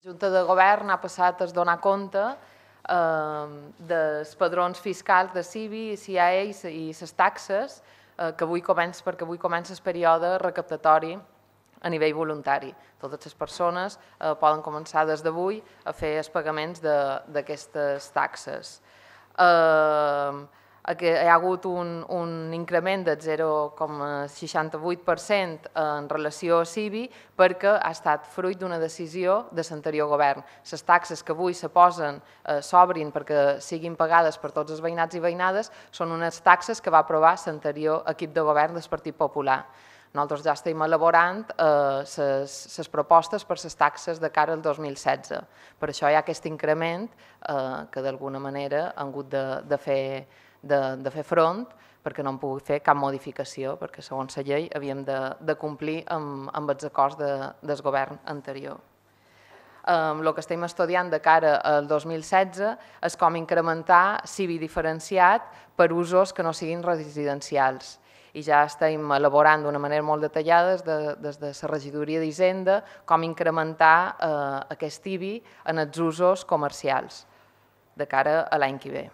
Junta de Govern ha passat a donar compte ehm, dels padrons fiscals de CIBI, CIAE i les taxes, eh, que avui comença, perquè avui comença el període recaptatori a nivell voluntari. Totes les persones eh, poden començar des d'avui a fer els pagaments d'aquestes taxes. Eh, que hi ha hagut un, un increment del 0,68% en relació a CIBI perquè ha estat fruit d'una decisió de l'anterior govern. Les taxes que avui se posen, eh, s'obrin perquè siguin pagades per tots els veïnats i veïnades, són unes taxes que va aprovar l'anterior equip de govern del Partit Popular. Nosaltres ja estem elaborant les eh, propostes per les taxes de cara al 2016. Per això hi ha aquest increment eh, que d'alguna manera han hagut de, de, fer, de, de fer front perquè no han pogut fer cap modificació, perquè segons la llei havíem de, de complir amb, amb els acords de, del govern anterior el que estem estudiant de cara al 2016 és com incrementar CIVI diferenciat per usos que no siguin residencials i ja estem elaborant d'una manera molt detallada des de, des de la regidoria d'Hisenda com incrementar eh, aquest IBI en els usos comercials de cara a l'any que ve.